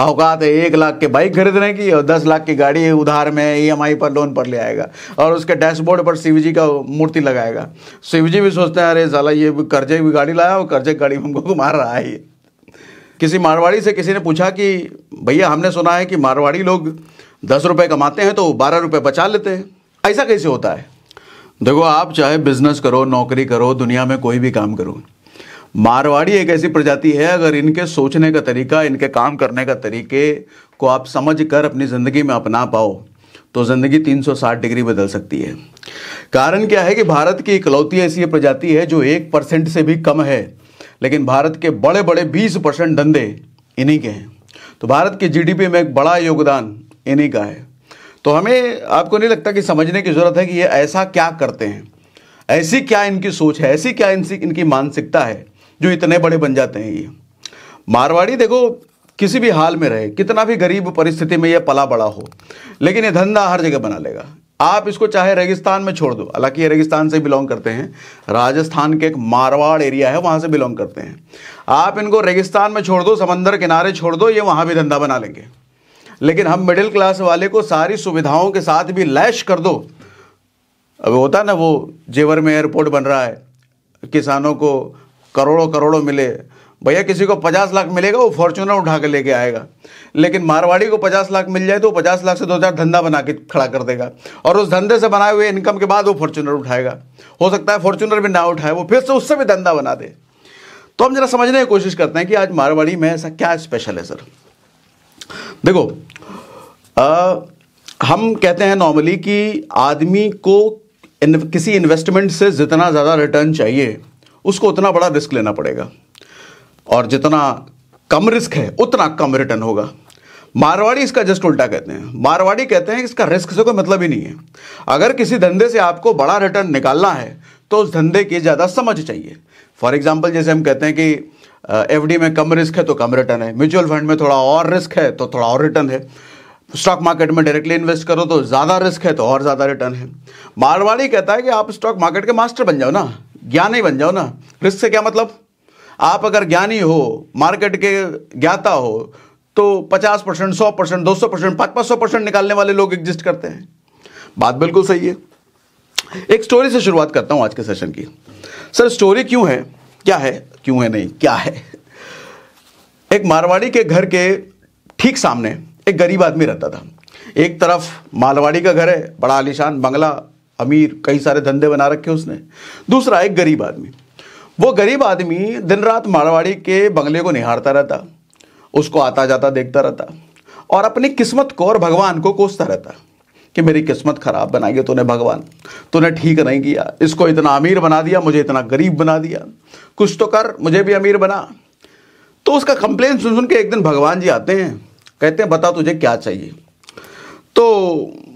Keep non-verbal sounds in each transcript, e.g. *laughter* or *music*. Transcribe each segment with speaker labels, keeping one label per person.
Speaker 1: औकात है एक लाख के बाइक खरीदने की और दस लाख की गाड़ी उधार में ई e पर लोन पर ले आएगा और उसके डैशबोर्ड पर शिव जी का मूर्ति लगाएगा शिव जी भी सोचते हैं अरे साला ये कर्जे की गाड़ी लाया और कर्जे की गाड़ी हमको मार रहा है ये किसी मारवाड़ी से किसी ने पूछा कि भैया हमने सुना है कि मारवाड़ी लोग दस रुपये कमाते हैं तो बारह रुपये बचा लेते हैं ऐसा कैसे होता है देखो आप चाहे बिजनेस करो नौकरी करो दुनिया में कोई भी काम करो मारवाड़ी एक ऐसी प्रजाति है अगर इनके सोचने का तरीका इनके काम करने का तरीके को आप समझ कर अपनी ज़िंदगी में अपना पाओ तो ज़िंदगी 360 डिग्री बदल सकती है कारण क्या है कि भारत की इकलौती ऐसी प्रजाति है जो एक परसेंट से भी कम है लेकिन भारत के बड़े बड़े बीस परसेंट धंधे इन्हीं के हैं तो भारत के जीडीपी में एक बड़ा योगदान इन्हीं का है तो हमें आपको नहीं लगता कि समझने की ज़रूरत है कि ये ऐसा क्या करते हैं ऐसी क्या इनकी सोच है ऐसी क्या इनकी मानसिकता है जो इतने बड़े बन जाते हैं ये मारवाड़ी देखो किसी भी हाल में रहे कितना भी गरीब परिस्थिति में यह पला बड़ा हो लेकिन ये धंधा हर जगह बना लेगा आप इसको चाहे रेगिस्तान में छोड़ दो हालांकि ये रेगिस्तान से बिलोंग करते हैं राजस्थान के एक मारवाड़ एरिया है वहां से बिलोंग करते हैं आप इनको रेगिस्तान में छोड़ दो समंदर किनारे छोड़ दो ये वहां भी धंधा बना लेंगे लेकिन हम मिडिल क्लास वाले को सारी सुविधाओं के साथ भी लैश कर दो अब होता ना वो जेवर में एयरपोर्ट बन रहा है किसानों को करोड़ों करोड़ों मिले भैया किसी को पचास लाख मिलेगा वो फॉर्चूनर उठा के लेके आएगा लेकिन मारवाड़ी को पचास लाख मिल जाए तो पचास लाख से दो चार धंधा बना के खड़ा कर देगा और उस धंधे से बनाए हुए इनकम के बाद वो फॉर्चूनर उठाएगा हो सकता है फॉर्चूनर भी ना उठाए वो फिर से उससे भी धंधा बना दे तो हम जरा समझने की कोशिश करते हैं कि आज मारवाड़ी में ऐसा क्या स्पेशल है सर देखो आ, हम कहते हैं नॉर्मली कि आदमी को इन, किसी इन्वेस्टमेंट से जितना ज़्यादा रिटर्न चाहिए उसको उतना बड़ा रिस्क लेना पड़ेगा और जितना कम रिस्क है उतना कम रिटर्न होगा मारवाड़ी इसका जस्ट उल्टा कहते हैं मारवाड़ी कहते हैं कि इसका रिस्क से कोई मतलब ही नहीं है अगर किसी धंधे से आपको बड़ा रिटर्न निकालना है तो उस धंधे की ज़्यादा समझ चाहिए फॉर एग्जाम्पल जैसे हम कहते हैं कि एफ uh, में कम रिस्क है तो कम रिटर्न है म्यूचुअल फंड में थोड़ा और रिस्क है तो थोड़ा और रिटर्न है स्टॉक मार्केट में डायरेक्टली इन्वेस्ट करो तो ज़्यादा रिस्क है तो और ज़्यादा रिटर्न है मारवाड़ी कहता है कि आप स्टॉक मार्केट के मास्टर बन जाओ ना ज्ञानी बन जाओ ना रिस्क से क्या मतलब आप अगर ज्ञानी हो मार्केट के ज्ञाता हो तो 50 परसेंट सौ परसेंट दो सौ परसेंट पांच पांच सौ परसेंट निकालने वाले लोग एग्जिस्ट करते हैं बात बिल्कुल सही है एक स्टोरी से शुरुआत करता हूं आज के सेशन की सर स्टोरी क्यों है क्या है क्यों है नहीं क्या है एक मारवाड़ी के घर के ठीक सामने एक गरीब आदमी रहता था एक तरफ मालवाड़ी का घर है बड़ा आलिशान बंगला अमीर कई सारे धंधे बना रखे उसने दूसरा एक गरीब आदमी वो गरीब आदमी दिन रात मारवाड़ी के बंगले को निहारता रहता उसको आता जाता देखता रहता और अपनी किस्मत को और भगवान को कोसता रहता कि मेरी किस्मत खराब बना गया तूने भगवान तूने ठीक नहीं किया इसको इतना अमीर बना दिया मुझे इतना गरीब बना दिया कुछ तो कर मुझे भी अमीर बना तो उसका कंप्लेन सुन सुन के एक दिन भगवान जी आते हैं कहते हैं बता तुझे क्या चाहिए तो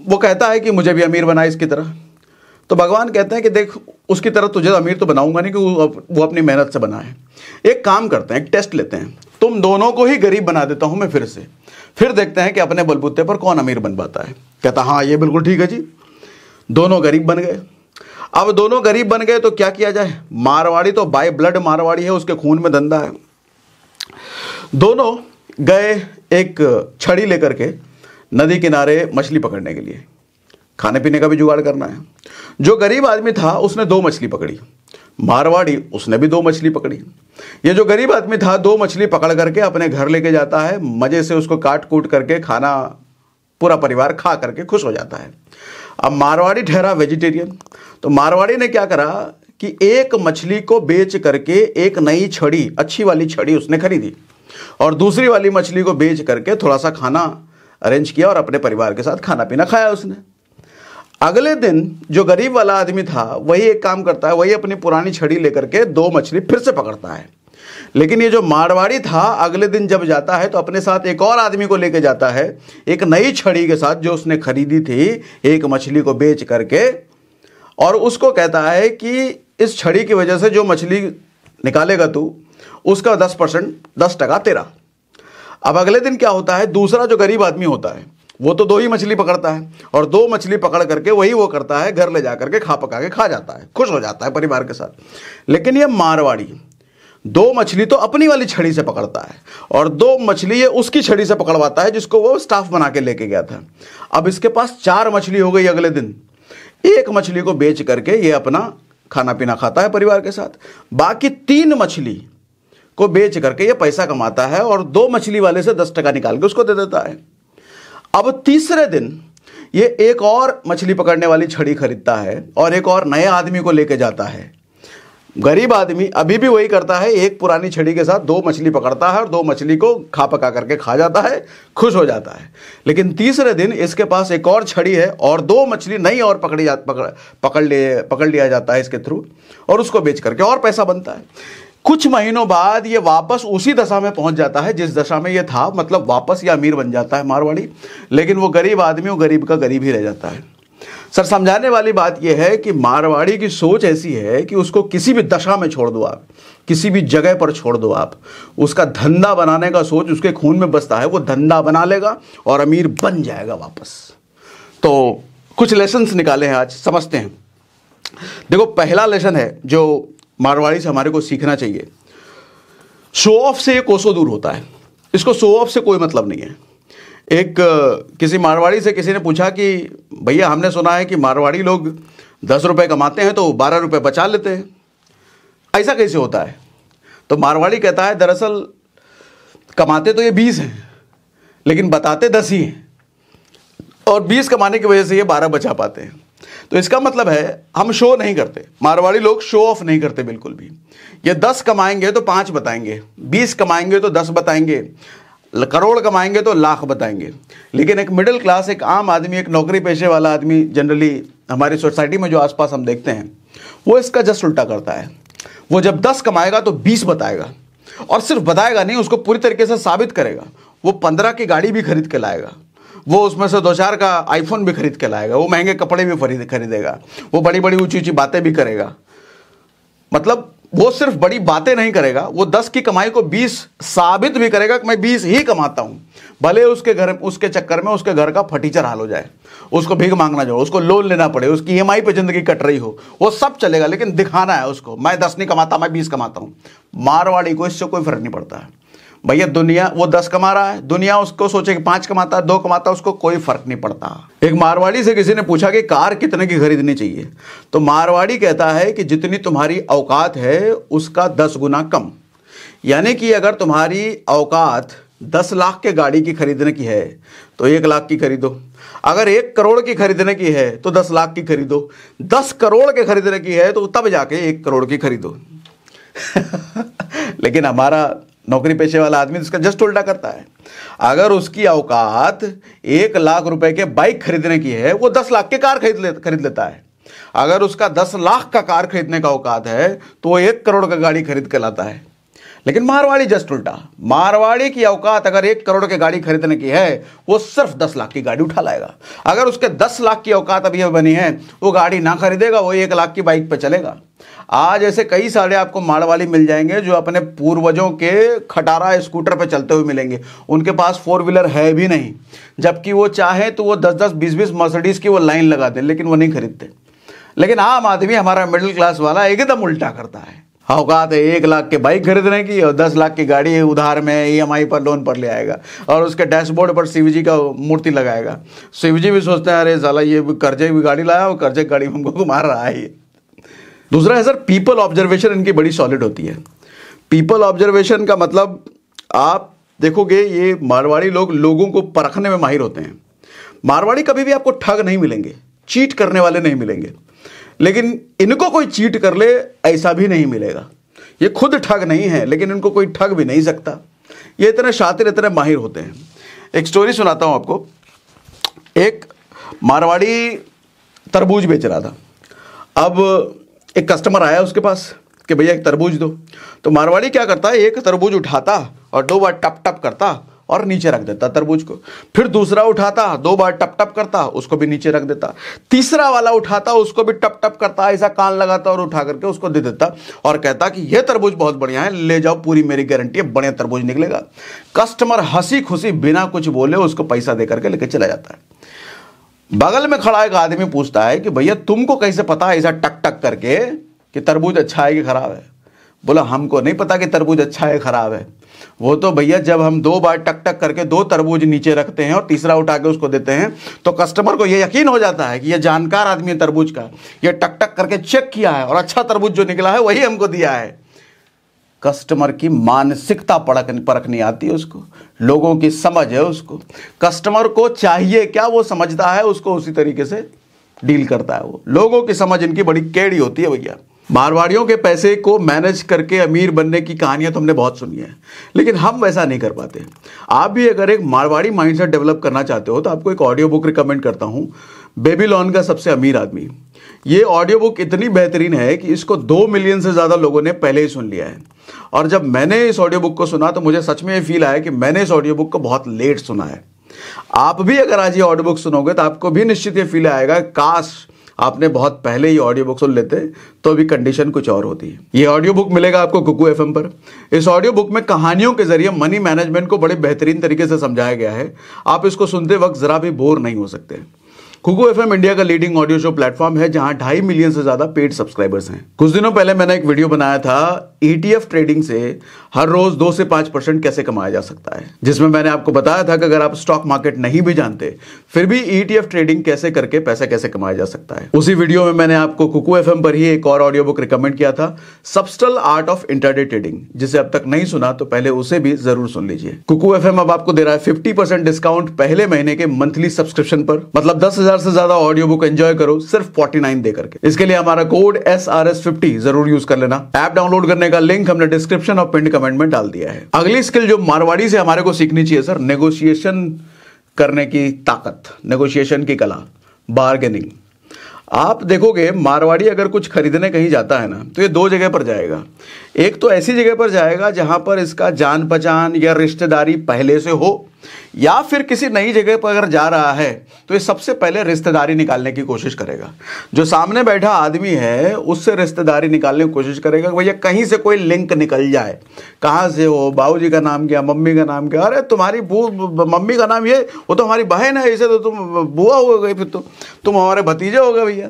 Speaker 1: वो कहता है कि मुझे भी अमीर बना इसकी तरह तो भगवान कहते हैं कि देख उसकी तरह तुझे अमीर तो बनाऊंगा नहीं कि वो अपनी मेहनत से बना है एक काम करते हैं एक टेस्ट लेते हैं तुम दोनों को ही गरीब बना देता हूं मैं फिर से फिर देखते हैं कि अपने बलबूते पर कौन अमीर बन पाता है कहता हाँ ये बिल्कुल ठीक है जी दोनों गरीब बन गए अब दोनों गरीब बन गए तो क्या किया जाए मारवाड़ी तो बाय ब्लड मारवाड़ी है उसके खून में धंधा है दोनों गए एक छड़ी लेकर के नदी किनारे मछली पकड़ने के लिए खाने पीने का भी जुगाड़ करना है जो गरीब आदमी था उसने दो मछली पकड़ी मारवाड़ी उसने भी दो मछली पकड़ी ये जो गरीब आदमी था दो मछली पकड़ करके अपने घर लेके जाता है मज़े से उसको काट कूट करके खाना पूरा परिवार खा करके खुश हो जाता है अब मारवाड़ी ठहरा वेजिटेरियन तो मारवाड़ी ने क्या करा कि एक मछली को बेच करके एक नई छड़ी अच्छी वाली छड़ी उसने खरीदी और दूसरी वाली मछली को बेच करके थोड़ा सा खाना अरेंज किया और अपने परिवार के साथ खाना पीना खाया उसने अगले दिन जो गरीब वाला आदमी था वही एक काम करता है वही अपनी पुरानी छड़ी लेकर के दो मछली फिर से पकड़ता है लेकिन ये जो मारवाड़ी था अगले दिन जब जाता है तो अपने साथ एक और आदमी को लेकर जाता है एक नई छड़ी के साथ जो उसने खरीदी थी एक मछली को बेच करके और उसको कहता है कि इस छड़ी की वजह से जो मछली निकालेगा तू उसका दस परसेंट दस टका तेरा अब अगले दिन क्या होता है दूसरा जो गरीब आदमी होता है वो तो दो ही मछली पकड़ता है और दो मछली पकड़ करके वही वो करता है घर ले जा करके खा पका के खा जाता है खुश हो जाता है परिवार के साथ लेकिन ये मारवाड़ी दो मछली तो अपनी वाली छड़ी से पकड़ता है और दो मछली ये उसकी छड़ी से पकड़वाता है जिसको वो स्टाफ बना के लेके गया था अब इसके पास चार मछली हो गई अगले दिन एक मछली को बेच करके ये अपना खाना पीना खाता है परिवार के साथ बाकी तीन मछली को बेच करके ये पैसा कमाता है और दो मछली वाले से दस टका निकाल के उसको दे देता है अब तीसरे दिन ये एक और मछली पकड़ने वाली छड़ी खरीदता है और एक और नए आदमी को लेके जाता है गरीब आदमी अभी भी वही करता है एक पुरानी छड़ी के साथ दो मछली पकड़ता है और दो मछली को खा पका करके खा जाता है खुश हो जाता है लेकिन तीसरे दिन इसके पास एक और छड़ी है और दो मछली नई और पकड़ी जा पकड़ पकड़ लिए पकड़ लिया जाता है इसके थ्रू और उसको बेच करके और पैसा बनता है कुछ महीनों बाद ये वापस उसी दशा में पहुंच जाता है जिस दशा में ये था मतलब वापस ये अमीर बन जाता है मारवाड़ी लेकिन वो गरीब आदमी वो गरीब का गरीब ही रह जाता है सर समझाने वाली बात यह है कि मारवाड़ी की सोच ऐसी है कि उसको किसी भी दशा में छोड़ दो आप किसी भी जगह पर छोड़ दो आप उसका धंधा बनाने का सोच उसके खून में बसता है वो धंधा बना लेगा और अमीर बन जाएगा वापस तो कुछ लेसन्स निकाले हैं आज समझते हैं देखो पहला लेसन है जो मारवाड़ी से हमारे को सीखना चाहिए शो ऑफ से ये कोसो दूर होता है इसको शो ऑफ से कोई मतलब नहीं है एक किसी मारवाड़ी से किसी ने पूछा कि भैया हमने सुना है कि मारवाड़ी लोग दस रुपये कमाते हैं तो बारह रुपये बचा लेते हैं ऐसा कैसे होता है तो मारवाड़ी कहता है दरअसल कमाते तो ये बीस हैं लेकिन बताते दस ही हैं और बीस कमाने की वजह से ये बारह बचा पाते हैं तो इसका मतलब है हम शो नहीं करते मारवाड़ी लोग शो ऑफ नहीं करते बिल्कुल भी ये दस कमाएंगे तो पांच बताएंगे बीस कमाएंगे तो दस बताएंगे करोड़ कमाएंगे तो लाख बताएंगे लेकिन एक मिडिल क्लास एक आम आदमी एक नौकरी पेशे वाला आदमी जनरली हमारी सोसाइटी में जो आसपास हम देखते हैं वो इसका जस्ट उल्टा करता है वो जब दस कमाएगा तो बीस बताएगा और सिर्फ बताएगा नहीं उसको पूरी तरीके से साबित करेगा वो पंद्रह की गाड़ी भी खरीद के लाएगा वो उसमें से दो चार का आईफोन भी खरीद के लाएगा वो महंगे कपड़े भी खरीद खरीदेगा वो बड़ी बड़ी ऊंची ऊंची बातें भी करेगा मतलब वो सिर्फ बड़ी बातें नहीं करेगा वो दस की कमाई को बीस साबित भी करेगा कि मैं बीस ही कमाता हूं भले उसके घर उसके चक्कर में उसके घर का फटीचर हाल हो जाए उसको भीख मांगना जो उसको लोन लेना पड़े उसकी ई e पे ज़िंदगी कट रही हो वो सब चलेगा लेकिन दिखाना है उसको मैं दस नहीं कमाता मैं बीस कमाता हूँ मारवाड़ी को इससे कोई फर्क नहीं पड़ता है भैया दुनिया वो दस कमा रहा है दुनिया उसको सोचे कि पांच कमाता है दो कमाता है उसको कोई फर्क नहीं पड़ता एक मारवाड़ी से किसी ने पूछा कि कार कितने की खरीदनी चाहिए तो मारवाड़ी कहता है कि जितनी तुम्हारी औकात है उसका दस गुना कम यानी कि अगर तुम्हारी औकात दस लाख के गाड़ी की खरीदने की है तो एक लाख की खरीदो अगर एक करोड़ की खरीदने की है तो दस लाख की खरीदो दस करोड़ के खरीदने की है तो तब जाके एक करोड़ की खरीदो *laughs* लेकिन हमारा नौकरी पेशे वाला आदमी तो उसका जस्ट उल्टा करता है अगर उसकी औकात एक लाख रुपए के बाइक खरीदने की है वो दस लाख के कार खरीद ले खरीद लेता है अगर उसका दस लाख का कार खरीदने का औकात है तो वो एक करोड़ का गाड़ी खरीद कर लाता है लेकिन मारवाड़ी जस्ट उल्टा मारवाड़ी की औकात अगर एक करोड़ की गाड़ी खरीदने की है वो सिर्फ दस लाख की गाड़ी उठा लाएगा अगर उसके दस लाख की औकात अभी बनी है वो गाड़ी ना खरीदेगा वो एक लाख की बाइक पर चलेगा आज ऐसे कई सारे आपको माड़वाली मिल जाएंगे जो अपने पूर्वजों के खटारा स्कूटर पर चलते हुए मिलेंगे उनके पास फोर व्हीलर है भी नहीं जबकि वो चाहे तो वो दस दस बीस बीस मर्सडीज की वो लाइन लगा दें लेकिन वो नहीं खरीदते लेकिन आम आदमी हमारा मिडिल क्लास वाला एकदम उल्टा करता है औकात है एक लाख के बाइक खरीदने की और दस लाख की गाड़ी उधार में ईएमआई e पर लोन पर ले आएगा और उसके डैशबोर्ड पर शिवजी का मूर्ति लगाएगा शिवजी भी सोचते हैं अरे साला ये कर्जे की गाड़ी लाया और कर्जे की गाड़ी हमको घुमा रहा है ये दूसरा है सर पीपल ऑब्जर्वेशन इनकी बड़ी सॉलिड होती है पीपल ऑब्जर्वेशन का मतलब आप देखोगे ये मारवाड़ी लोग लोगों को परखने में माहिर होते हैं मारवाड़ी कभी भी आपको ठग नहीं मिलेंगे चीट करने वाले नहीं मिलेंगे लेकिन इनको कोई चीट कर ले ऐसा भी नहीं मिलेगा ये खुद ठग नहीं है लेकिन इनको कोई ठग भी नहीं सकता ये इतने शातिर इतने माहिर होते हैं एक स्टोरी सुनाता हूँ आपको एक मारवाड़ी तरबूज बेच रहा था अब एक कस्टमर आया उसके पास कि भैया एक तरबूज दो तो मारवाड़ी क्या करता है एक तरबूज उठाता और दो बार टप टप करता और नीचे रख देता तरबूज को फिर दूसरा उठाता दो बार टप टप करता उसको भी नीचे रख देता तीसरा वाला उठाता उसको भी टप टप करता ऐसा कान लगाता और उठा करके उसको दे देता और कहता कि यह तरबूज बहुत बढ़िया है ले जाओ पूरी मेरी गारंटी है बढ़िया तरबूज निकलेगा कस्टमर हंसी खुशी बिना कुछ बोले उसको पैसा दे करके लेके चला जाता है बगल में खड़ा एक आदमी पूछता है कि भैया तुमको कैसे पता है ऐसा टक टक करके कि तरबूज अच्छा है कि खराब है बोला हमको नहीं पता कि तरबूज अच्छा है खराब है वो तो भैया जब हम दो बार टक टक करके दो तरबूज नीचे रखते हैं और तीसरा उठा के उसको देते हैं तो कस्टमर को ये यकीन हो जाता है कि ये जानकार आदमी है तरबूज का ये टक टक करके चेक किया है और अच्छा तरबूज जो निकला है वही हमको दिया है कस्टमर की मानसिकता पड़क परखनी आती है उसको लोगों की समझ है उसको कस्टमर को चाहिए क्या वो समझता है उसको उसी तरीके से डील करता है वो लोगों की समझ इनकी बड़ी केड़ी होती है भैया मारवाड़ियों के पैसे को मैनेज करके अमीर बनने की कहानियां तो हमने बहुत सुनी है लेकिन हम वैसा नहीं कर पाते आप भी अगर एक मारवाड़ी माइंडसेट डेवलप करना चाहते हो तो आपको एक ऑडियो बुक रिकमेंड करता हूँ बेबीलोन का सबसे अमीर आदमी ये ऑडियो बुक इतनी बेहतरीन है कि इसको दो मिलियन से ज़्यादा लोगों ने पहले ही सुन लिया है और जब मैंने इस ऑडियो बुक को सुना तो मुझे सच में ये फील आया कि मैंने इस ऑडियो बुक को बहुत लेट सुना है आप भी अगर आज ये ऑडियो बुक सुनोगे तो आपको भी निश्चित ये फील आएगा काश आपने बहुत पहले ही ऑडियो बुक सुन लेते तो अभी कंडीशन कुछ और होती है ये ऑडियो बुक मिलेगा आपको कुकू एफ पर इस ऑडियो बुक में कहानियों के जरिए मनी मैनेजमेंट को बड़े बेहतरीन तरीके से समझाया गया है आप इसको सुनते वक्त ज़रा भी बोर नहीं हो सकते कुकू एफ इंडिया का लीडिंग ऑडियो शो प्लेटफॉर्म है जहां ढाई मिलियन से ज़्यादा पेड सब्सक्राइबर्स हैं कुछ दिनों पहले मैंने एक वीडियो बनाया था ईटीएफ e ट्रेडिंग से हर रोज दो से पांच परसेंट कैसे कमाया जा सकता है जिसमें मैंने आपको बताया था कि अगर आप स्टॉक मार्केट नहीं भी जानते फिर भी ईटीएफ e ट्रेडिंग कैसे करके पैसा कैसे कमाया जा सकता है उसी वीडियो में मैंने आपको कुकू एफ पर ही एक और ऑडियो बुक रिकमेंड किया था सबस्टल आर्ट ऑफ इंटरडे ट्रेडिंग जिसे अब तक नहीं सुना तो पहले उसे भी जरूर सुन लीजिए कुकू एफ अब आपको दे रहा है फिफ्टी डिस्काउंट पहले महीने के मंथली सब्सक्रिप्शन पर मतलब दस से ज्यादा ऑडियो बुक एंजॉय करो सिर्फ फोर्टी नाइन दे इसके लिए हमारा कोड एस जरूर यूज कर लेना ऐप डाउनलोड करने का लिंक हमने डिस्क्रिप्शन और पिंड कमेंट में डाल दिया है अगली स्किल जो मारवाड़ी से हमारे को सीखनी चाहिए सर नेगोशिएशन करने की ताकत नेगोशिएशन की कला बार्गेनिंग आप देखोगे मारवाड़ी अगर कुछ खरीदने कहीं जाता है ना तो ये दो जगह पर जाएगा एक तो ऐसी जगह पर जाएगा जहां पर इसका जान पहचान या रिश्तेदारी पहले से हो या फिर किसी नई जगह पर अगर जा रहा है तो ये सबसे पहले रिश्तेदारी निकालने की कोशिश करेगा जो सामने बैठा आदमी है उससे रिश्तेदारी निकालने की कोशिश करेगा भैया कहीं से कोई लिंक निकल जाए कहाँ से हो जी का नाम क्या मम्मी का नाम क्या अरे तुम्हारी बू मम्मी का नाम ये वो तो हमारी बहन है इसे तो तुम बुआ हो गई फिर तो तुम हमारे भतीजे हो गए भैया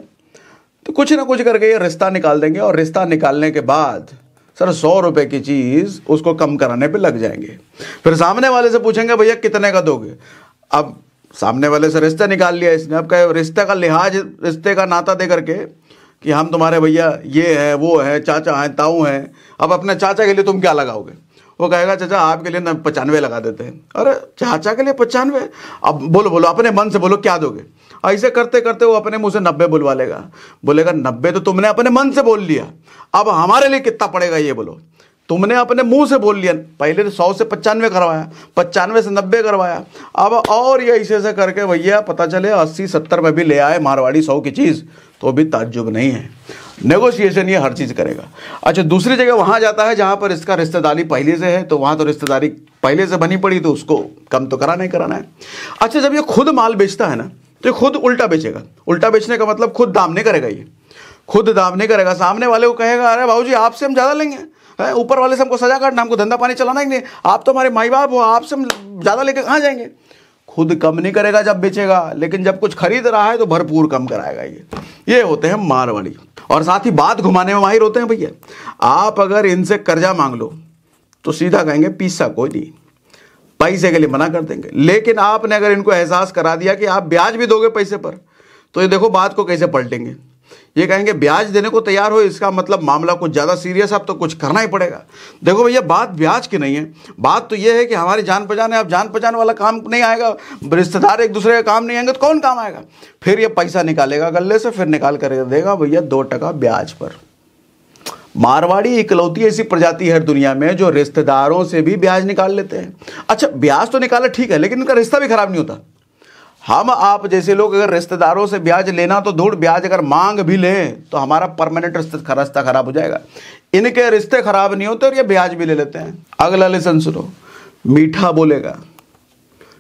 Speaker 1: तो कुछ ना कुछ करके ये रिश्ता निकाल देंगे और रिश्ता निकालने के बाद सर सौ रुपए की चीज उसको कम कराने पे लग जाएंगे फिर सामने वाले से पूछेंगे भैया कितने का दोगे अब सामने वाले से रिश्ता निकाल लिया इसने अब कहे रिश्ते का लिहाज रिश्ते का नाता दे करके कि हम तुम्हारे भैया ये है वो है चाचा हैं ताऊ हैं अब अपने चाचा के लिए तुम क्या लगाओगे वो कहेगा चाचा आपके लिए ना पचानवे लगा देते हैं अरे चाचा के लिए पचानवे अब बोलो बोलो अपने मन से बोलो क्या दोगे ऐसे करते करते वो अपने मुँह से नब्बे बुलवा लेगा बोलेगा नब्बे तो तुमने अपने मन से बोल लिया अब हमारे लिए कितना पड़ेगा ये बोलो तुमने अपने मुंह से बोल लिया पहले तो सौ से पचानवे करवाया पचानवे से नब्बे करवाया अब और ये ऐसे ऐसे करके भैया पता चले अस्सी सत्तर में भी ले आए मारवाड़ी सौ की चीज़ तो भी ताज्जुब नहीं है नेगोशिएशन ये हर चीज़ करेगा अच्छा दूसरी जगह वहां जाता है जहां पर इसका रिश्तेदारी पहले से है तो वहां तो रिश्तेदारी पहले से बनी पड़ी तो उसको कम तो कराना ही कराना है अच्छा जब ये खुद माल बेचता है ना तो खुद उल्टा बेचेगा उल्टा बेचने का मतलब खुद दाम नहीं करेगा ये खुद दाम नहीं करेगा सामने वाले को कहेगा अरे भाऊ जी आपसे हम ज़्यादा लेंगे ऊपर वाले से हमको सजा काटना हमको धंधा पानी चलाना ही नहीं आप तो हमारे माई बाप हो आपसे हम ज़्यादा लेके कहाँ जाएंगे खुद कम नहीं करेगा जब बेचेगा लेकिन जब कुछ खरीद रहा है तो भरपूर कम कराएगा ये ये होते हैं मारवाड़ी और साथ ही बात घुमाने में माहिर होते हैं भैया आप अगर इनसे कर्जा मांग लो तो सीधा कहेंगे पीसा कोई नहीं पैसे के लिए मना कर देंगे लेकिन आपने अगर इनको एहसास करा दिया कि आप ब्याज भी दोगे पैसे पर तो ये देखो बात को कैसे पलटेंगे ये कहेंगे ब्याज देने को तैयार हो इसका मतलब मामला कुछ ज़्यादा सीरियस अब तो कुछ करना ही पड़ेगा देखो भैया बात ब्याज की नहीं है बात तो ये है कि हमारी जान पहचान है अब जान पहचान वाला काम नहीं आएगा रिश्तेदार एक दूसरे का काम नहीं आएंगे तो कौन काम आएगा फिर ये पैसा निकालेगा गले से फिर निकाल कर देगा भैया दो टका ब्याज पर मारवाड़ी इकलौती ऐसी प्रजाति है दुनिया में जो रिश्तेदारों से भी ब्याज निकाल लेते हैं अच्छा ब्याज तो निकाला ठीक है लेकिन उनका रिश्ता भी खराब नहीं होता हम आप जैसे लोग अगर रिश्तेदारों से ब्याज लेना तो धूड़ ब्याज अगर मांग भी लें तो हमारा परमानेंट रिश्ता रास्ता खराब हो जाएगा इनके रिश्ते खराब नहीं होते और ये ब्याज भी ले लेते हैं अगला लेसन सुनो मीठा बोलेगा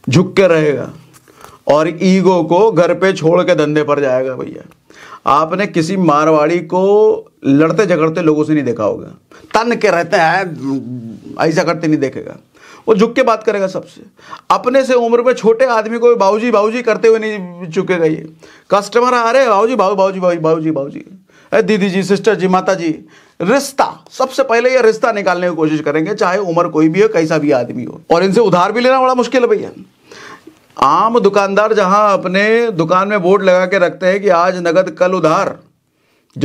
Speaker 1: झुक के रहेगा और ईगो को घर पे छोड़ के धंधे पर जाएगा भैया आपने किसी मारवाड़ी को लड़ते झगड़ते लोगों से नहीं देखा होगा तन के रहते हैं ऐसा करते नहीं देखेगा वो झुक के बात करेगा सबसे अपने से उम्र में छोटे आदमी को बाबूजी बाबूजी करते हुए नहीं चुकेगा ये कस्टमर आ रहे बाबूजी बाबू बाबूजी बाबू बाबूजी बाबूजी अरे दीदी जी सिस्टर जी माता जी रिश्ता सबसे पहले ये रिश्ता निकालने की कोशिश करेंगे चाहे उम्र कोई भी हो कैसा भी आदमी हो और इनसे उधार भी लेना बड़ा मुश्किल है भैया आम दुकानदार जहां अपने दुकान में बोर्ड लगा के रखते हैं कि आज नगद कल उधार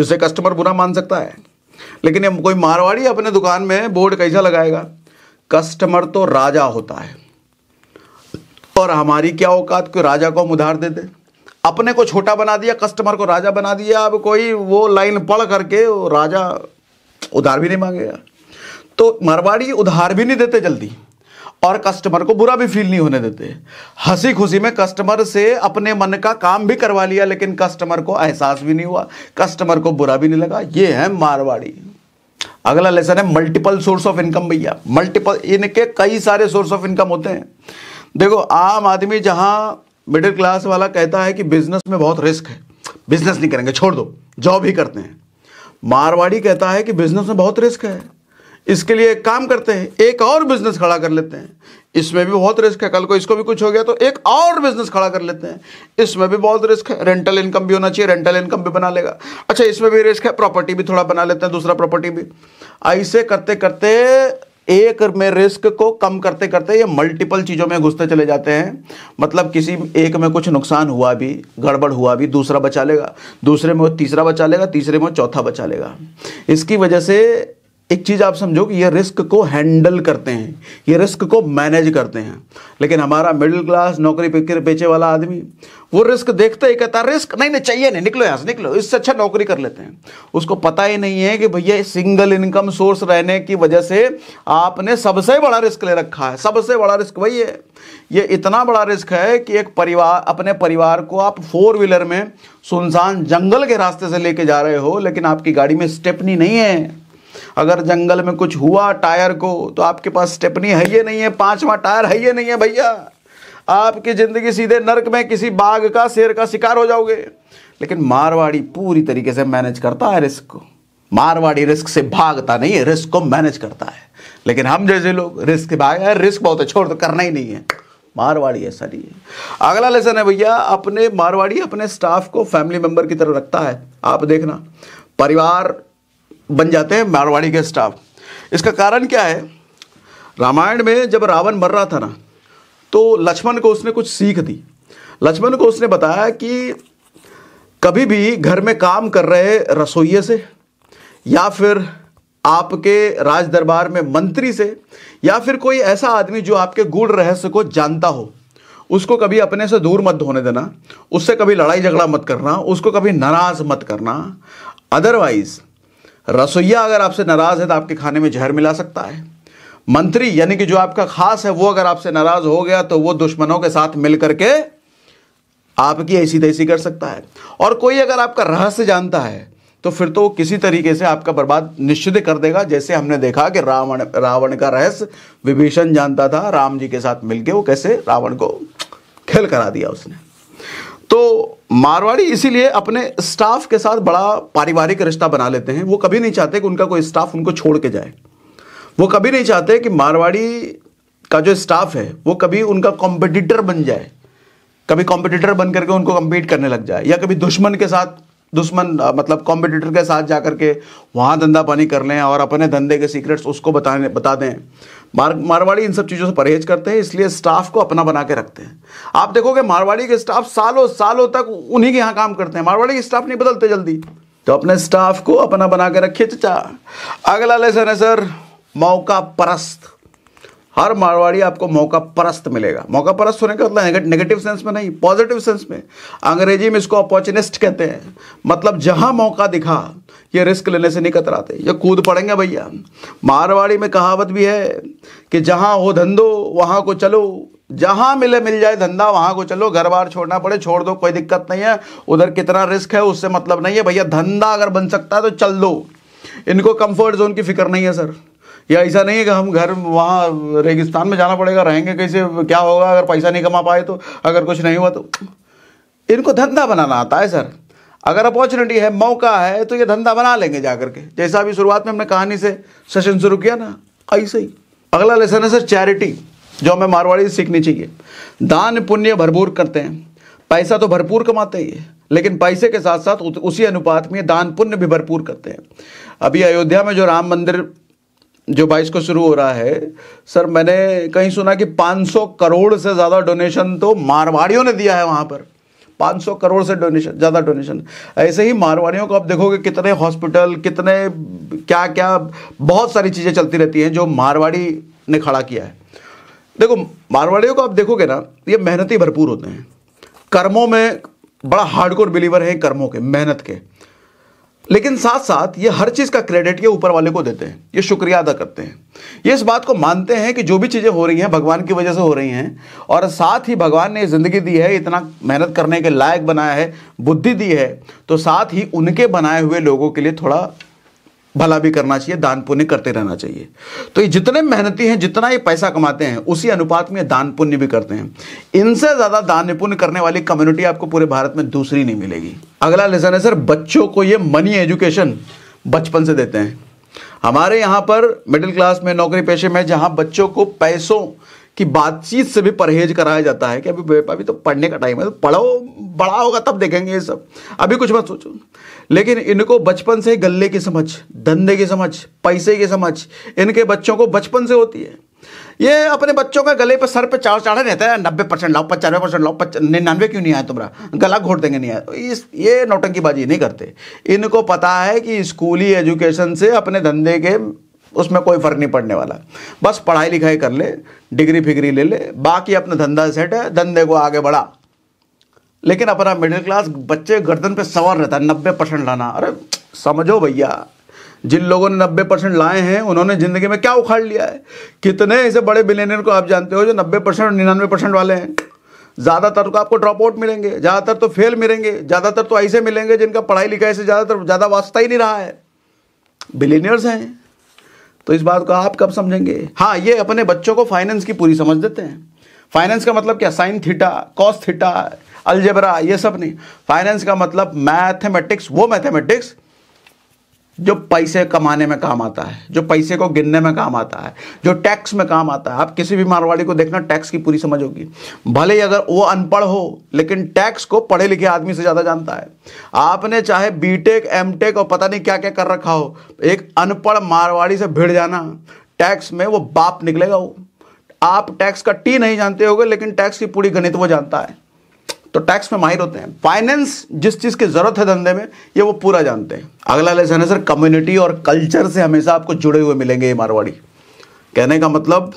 Speaker 1: जिसे कस्टमर बुरा मान सकता है लेकिन कोई मारवाड़ी अपने दुकान में बोर्ड कैसा लगाएगा कस्टमर तो राजा होता है और हमारी क्या औकात को राजा को हम उधार दे दे अपने को छोटा बना दिया कस्टमर को राजा बना दिया अब कोई वो लाइन पढ़ करके राजा उधार भी नहीं मांगेगा तो मारवाड़ी उधार भी नहीं देते जल्दी और कस्टमर को बुरा भी फील नहीं होने देते हंसी खुशी में कस्टमर से अपने मन का काम भी करवा लिया लेकिन कस्टमर को एहसास भी नहीं हुआ कस्टमर को बुरा भी नहीं लगा ये है मारवाड़ी अगला लेसन है मल्टीपल सोर्स ऑफ इनकम भैया मल्टीपल इनके कई सारे सोर्स ऑफ इनकम होते हैं देखो आम आदमी जहां मिडिल क्लास वाला कहता है कि बिजनेस में बहुत रिस्क है बिजनेस नहीं करेंगे छोड़ दो जॉब ही करते हैं मारवाड़ी कहता है कि बिजनेस में बहुत रिस्क है इसके लिए एक काम करते हैं एक और बिजनेस खड़ा कर लेते हैं इसमें भी बहुत रिस्क है कल को इसको भी कुछ हो गया तो एक और बिजनेस खड़ा कर लेते हैं इसमें भी बहुत रिस्क है रेंटल इनकम भी होना चाहिए रेंटल इनकम भी बना लेगा अच्छा इसमें भी रिस्क है प्रॉपर्टी भी थोड़ा बना लेते हैं दूसरा प्रॉपर्टी भी ऐसे करते करते एक में रिस्क को कम करते करते ये मल्टीपल चीज़ों में घुसते चले जाते हैं मतलब किसी एक में कुछ नुकसान हुआ भी गड़बड़ हुआ भी दूसरा बचा लेगा दूसरे में वो तीसरा बचा लेगा तीसरे में चौथा बचा लेगा इसकी वजह से एक चीज़ आप समझो कि ये रिस्क को हैंडल करते हैं ये रिस्क को मैनेज करते हैं लेकिन हमारा मिडिल क्लास नौकरी पिक्र बेचे वाला आदमी वो रिस्क देखते ही कहता रिस्क नहीं नहीं चाहिए नहीं निकलो यहां से निकलो इससे अच्छा नौकरी कर लेते हैं उसको पता ही नहीं है कि भैया सिंगल इनकम सोर्स रहने की वजह से आपने सबसे बड़ा रिस्क ले रखा है सबसे बड़ा रिस्क वही है ये इतना बड़ा रिस्क है कि एक परिवार अपने परिवार को आप फोर व्हीलर में सुनसान जंगल के रास्ते से लेके जा रहे हो लेकिन आपकी गाड़ी में स्टेपनी नहीं है अगर जंगल में कुछ हुआ टायर को तो आपके पास स्टेपनी है ये नहीं है पांचवा टायर है ये नहीं है भैया आपकी ज़िंदगी सीधे नरक में किसी बाघ का शेर का शिकार हो जाओगे लेकिन मारवाड़ी पूरी तरीके से मैनेज करता है रिस्क को मारवाड़ी रिस्क से भागता नहीं है रिस्क को मैनेज करता है लेकिन हम जैसे लोग रिस्क भाग रिस्क बहुत है छोड़ तो करना ही नहीं है मारवाड़ी ऐसा नहीं है अगला लेसन है भैया अपने मारवाड़ी अपने स्टाफ को फैमिली मेंबर की तरह रखता है आप देखना परिवार बन जाते हैं मारवाड़ी के स्टाफ इसका कारण क्या है रामायण में जब रावण मर रहा था ना तो लक्ष्मण को उसने कुछ सीख दी लक्ष्मण को उसने बताया कि कभी भी घर में काम कर रहे रसोइये से या फिर आपके राज दरबार में मंत्री से या फिर कोई ऐसा आदमी जो आपके गुड़ रहस्य को जानता हो उसको कभी अपने से दूर मत होने देना उससे कभी लड़ाई झगड़ा मत करना उसको कभी नाराज मत करना अदरवाइज रसोईया अगर आपसे नाराज़ है तो आपके खाने में जहर मिला सकता है मंत्री यानी कि जो आपका खास है वो अगर आपसे नाराज़ हो गया तो वो दुश्मनों के साथ मिल करके आपकी ऐसी तैसी कर सकता है और कोई अगर आपका रहस्य जानता है तो फिर तो किसी तरीके से आपका बर्बाद निश्चित कर देगा जैसे हमने देखा कि रावण रावण का रहस्य विभीषण जानता था राम जी के साथ मिलके वो कैसे रावण को खेल करा दिया उसने तो मारवाड़ी इसीलिए अपने स्टाफ के साथ बड़ा पारिवारिक रिश्ता बना लेते हैं वो कभी नहीं चाहते कि उनका कोई स्टाफ उनको छोड़ के जाए वो कभी नहीं चाहते कि मारवाड़ी का जो स्टाफ है वो कभी उनका कॉम्पिटिटर बन जाए कभी कॉम्पिटिटर बन करके उनको कम्पीट करने लग जाए या कभी दुश्मन के साथ दुश्मन मतलब कॉम्पिटिटर के साथ जा करके वहाँ धंधा पानी कर लें और अपने धंधे के सीक्रेट्स उसको बताने बता दें मार मारवाड़ी इन सब चीज़ों से परहेज करते हैं इसलिए स्टाफ को अपना बना के रखते हैं आप देखोगे मारवाड़ी के स्टाफ सालों सालों तक उन्हीं के यहाँ काम करते हैं मारवाड़ी के स्टाफ नहीं बदलते जल्दी तो अपने स्टाफ को अपना बना के रखिए चचा अगला लेसन है सर मौका परस्त हर मारवाड़ी आपको मौका परस्त मिलेगा मौका परस्त होने का मतलब नेगेटिव सेंस में नहीं पॉजिटिव सेंस में अंग्रेजी में इसको अपॉर्चुनिस्ट कहते हैं मतलब जहां मौका दिखा ये रिस्क लेने से नहीं कतराते ये कूद पड़ेंगे भैया मारवाड़ी में कहावत भी है कि जहाँ हो धंधो वहाँ को चलो जहाँ मिले मिल जाए धंधा वहाँ को चलो घर बार छोड़ना पड़े छोड़ दो कोई दिक्कत नहीं है उधर कितना रिस्क है उससे मतलब नहीं है भैया धंधा अगर बन सकता है तो चल दो इनको कंफर्ट जोन की फिक्र नहीं है सर या ऐसा नहीं है कि हम घर वहाँ रेगिस्तान में जाना पड़ेगा रहेंगे कैसे क्या होगा अगर पैसा नहीं कमा पाए तो अगर कुछ नहीं हुआ तो इनको धंधा बनाना आता है सर अगर अपॉर्चुनिटी है मौका है तो ये धंधा बना लेंगे जा करके जैसा अभी शुरुआत में हमने कहानी से सेशन शुरू किया ना ऐसे ही अगला लेसन है सर चैरिटी जो हमें मारवाड़ी से सीखनी चाहिए दान पुण्य भरपूर करते हैं पैसा तो भरपूर कमाते ही है लेकिन पैसे के साथ साथ उसी अनुपात में दान पुण्य भी भरपूर करते हैं अभी अयोध्या में जो राम मंदिर जो बाईस को शुरू हो रहा है सर मैंने कहीं सुना कि 500 करोड़ से ज़्यादा डोनेशन तो मारवाड़ियों ने दिया है वहाँ पर 500 करोड़ से डोनेशन ज़्यादा डोनेशन ऐसे ही मारवाड़ियों को आप देखोगे कितने हॉस्पिटल कितने क्या क्या बहुत सारी चीज़ें चलती रहती हैं जो मारवाड़ी ने खड़ा किया है देखो मारवाड़ियों को आप देखोगे ना ये मेहनती भरपूर होते हैं कर्मों में बड़ा हार्डकोर बिलीवर है कर्मों के मेहनत के लेकिन साथ साथ ये हर चीज़ का क्रेडिट ये ऊपर वाले को देते हैं ये शुक्रिया अदा करते हैं ये इस बात को मानते हैं कि जो भी चीज़ें हो रही हैं भगवान की वजह से हो रही हैं और साथ ही भगवान ने ज़िंदगी दी है इतना मेहनत करने के लायक बनाया है बुद्धि दी है तो साथ ही उनके बनाए हुए लोगों के लिए थोड़ा भला भी करना चाहिए दान पुण्य करते रहना चाहिए तो ये जितने मेहनती हैं जितना ये पैसा कमाते हैं उसी अनुपात में दान पुण्य भी करते हैं इनसे ज़्यादा दान पुण्य करने वाली कम्युनिटी आपको पूरे भारत में दूसरी नहीं मिलेगी अगला लेसन है सर बच्चों को ये मनी एजुकेशन बचपन से देते हैं हमारे यहां पर मिडिल क्लास में नौकरी पेशे में जहां बच्चों को पैसों की बातचीत से भी परहेज कराया जाता है कि अभी अभी तो पढ़ने का टाइम है तो पढ़ो बड़ा होगा तब देखेंगे ये सब अभी कुछ मत सोचो लेकिन इनको बचपन से गल्ले की समझ धंधे की समझ पैसे की समझ इनके बच्चों को बचपन से होती है ये अपने बच्चों का गले पर सर पे चाव चाढ़ा रहता है नब्बे परसेंट लाओ पचानवे परसेंट लाओ निन्यानवे क्यों नहीं आया तुम्हारा गला घोट देंगे नहीं आया इस ये नौटंकीबाजी नहीं करते इनको पता है कि स्कूली एजुकेशन से अपने धंधे के उसमें कोई फ़र्क नहीं पड़ने वाला बस पढ़ाई लिखाई कर ले डिग्री फिग्री ले ले बाकी अपना धंधा सेट है धंधे को आगे बढ़ा लेकिन अपना मिडिल क्लास बच्चे गर्दन पे सवार रहता है नब्बे परसेंट लाना अरे समझो भैया जिन लोगों ने नब्बे परसेंट लाए हैं उन्होंने ज़िंदगी में क्या उखाड़ लिया है कितने ऐसे बड़े बिलेनियर को आप जानते हो जो नब्बे परसेंट निन्यानवे परसेंट वाले हैं ज़्यादातर को तो आपको ड्रॉप आउट मिलेंगे ज़्यादातर तो फेल मिलेंगे ज़्यादातर तो ऐसे मिलेंगे जिनका पढ़ाई लिखाई से ज़्यादातर ज़्यादा वास्ता ही नहीं रहा है बिलेनियर्स हैं तो इस बात को आप कब समझेंगे हाँ ये अपने बच्चों को फाइनेंस की पूरी समझ देते हैं फाइनेंस का मतलब क्या sine theta cos theta algebra ये सब नहीं फाइनेंस का मतलब मैथमेटिक्स वो मैथमेटिक्स जो पैसे कमाने में काम आता है जो पैसे को गिनने में काम आता है जो टैक्स में काम आता है आप किसी भी मारवाड़ी को देखना टैक्स की पूरी समझ होगी भले ही अगर वो अनपढ़ हो लेकिन टैक्स को पढ़े लिखे आदमी से ज़्यादा जानता है आपने चाहे बीटेक एमटेक और पता नहीं क्या क्या कर रखा हो एक अनपढ़ मारवाड़ी से भिड़ जाना टैक्स में वो बाप निकलेगा वो आप टैक्स का टी नहीं जानते होगे लेकिन टैक्स की पूरी गणित वो जानता है तो टैक्स में माहिर होते हैं फाइनेंस जिस चीज़ की ज़रूरत है धंधे में ये वो पूरा जानते हैं अगला लेसन है सर कम्युनिटी और कल्चर से हमेशा आपको जुड़े हुए मिलेंगे ये मारवाड़ी कहने का मतलब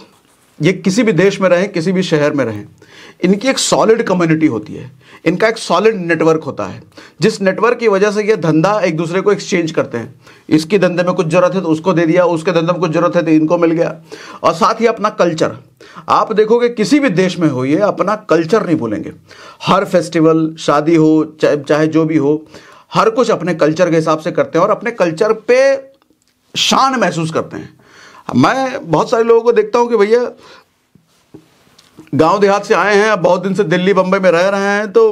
Speaker 1: ये किसी भी देश में रहें किसी भी शहर में रहें इनकी एक सॉलिड कम्युनिटी होती है इनका एक सॉलिड नेटवर्क होता है जिस नेटवर्क की वजह से ये धंधा एक दूसरे को एक्सचेंज करते हैं इसकी धंधे में कुछ ज़रूरत है तो उसको दे दिया उसके धंधे में कुछ ज़रूरत है तो इनको मिल गया और साथ ही अपना कल्चर आप देखोगे किसी भी देश में हो ये अपना कल्चर नहीं भूलेंगे हर फेस्टिवल शादी हो चाहे चाहे जो भी हो हर कुछ अपने कल्चर के हिसाब से करते हैं और अपने कल्चर पे शान महसूस करते हैं मैं बहुत सारे लोगों को देखता हूँ कि भैया गांव देहात से आए हैं अब बहुत दिन से दिल्ली बम्बई में रह रहे हैं तो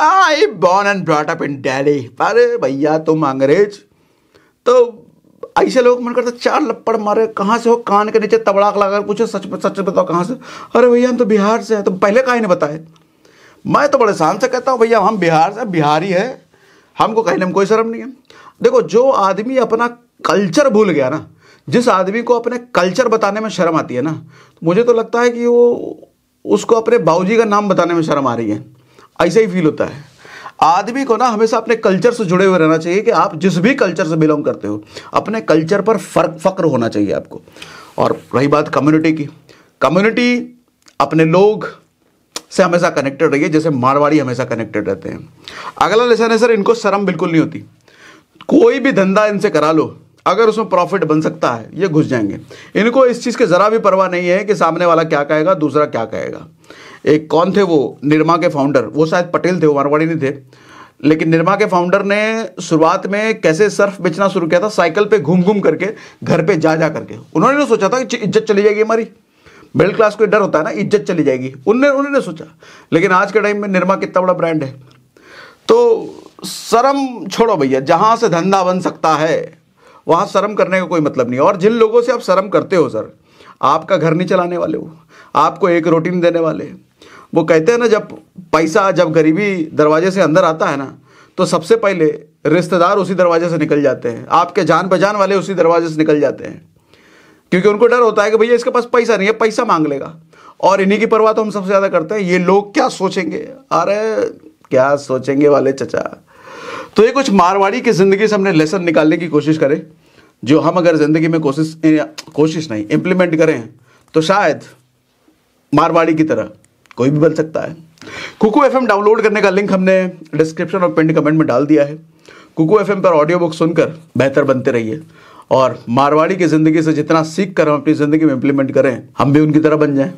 Speaker 1: I born and brought up in Delhi अरे भैया तुम अंग्रेज तो ऐसे लोग मन करता चार लप्पड़ मारे कहाँ से हो कान के नीचे तबड़ाक लगा पूछो सच सच बताओ कहाँ से अरे भैया हम तो बिहार से हैं तुम पहले कहीं नहीं बताए मैं तो बड़े शान से कहता हूँ भैया हम बिहार से बिहारी है हमको कहने में कोई शर्म नहीं है देखो जो आदमी अपना कल्चर भूल गया ना जिस आदमी को अपने कल्चर बताने में शर्म आती है ना मुझे तो लगता है कि वो उसको अपने बाऊजी का नाम बताने में शर्म आ रही है ऐसा ही फील होता है आदमी को ना हमेशा अपने कल्चर से जुड़े हुए रहना चाहिए कि आप जिस भी कल्चर से बिलोंग करते हो अपने कल्चर पर फर्क फक्र होना चाहिए आपको और रही बात कम्युनिटी की कम्युनिटी अपने लोग से हमेशा कनेक्टेड रहिए जैसे मारवाड़ी हमेशा कनेक्टेड रहते हैं अगला लेसन है सर इनको शर्म बिल्कुल नहीं होती कोई भी धंधा इनसे करा लो अगर उसमें प्रॉफिट बन सकता है ये घुस जाएंगे इनको इस चीज़ के ज़रा भी परवाह नहीं है कि सामने वाला क्या कहेगा दूसरा क्या कहेगा एक कौन थे वो निर्मा के फाउंडर वो शायद पटेल थे वो मारवाड़ी नहीं थे लेकिन निर्मा के फाउंडर ने शुरुआत में कैसे सर्फ बेचना शुरू किया था साइकिल पे घूम घूम करके घर पे जा जा करके उन्होंने ना सोचा था कि इज्जत चली जाएगी हमारी मिडिल क्लास को डर होता है ना इज्जत चली जाएगी उनने उन्होंने सोचा लेकिन आज के टाइम में निर्मा कितना बड़ा ब्रांड है तो शर्म छोड़ो भैया जहां से धंधा बन सकता है वहाँ शर्म करने का कोई मतलब नहीं और जिन लोगों से आप शर्म करते हो सर आपका घर नहीं चलाने वाले वो आपको एक रोटी नहीं देने वाले वो कहते हैं ना जब पैसा जब गरीबी दरवाजे से अंदर आता है ना तो सबसे पहले रिश्तेदार उसी दरवाजे से निकल जाते हैं आपके जान पहचान वाले उसी दरवाजे से निकल जाते हैं क्योंकि उनको डर होता है कि भैया इसके पास पैसा नहीं है पैसा मांग लेगा और इन्हीं की परवाह तो हम सबसे ज़्यादा करते हैं ये लोग क्या सोचेंगे अरे क्या सोचेंगे वाले चचा तो ये कुछ मारवाड़ी की ज़िंदगी से हमने लेसन निकालने की कोशिश करें जो हम अगर ज़िंदगी में कोशिश कोशिश नहीं इंप्लीमेंट करें तो शायद मारवाड़ी की तरह कोई भी बन सकता है कुकू एफ डाउनलोड करने का लिंक हमने डिस्क्रिप्शन और पिंड कमेंट में डाल दिया है कुकू एफ पर ऑडियो बुक सुनकर बेहतर बनते रहिए और मारवाड़ी की ज़िंदगी से जितना सीख कर हम अपनी ज़िंदगी में इम्प्लीमेंट करें हम भी उनकी तरह बन जाएं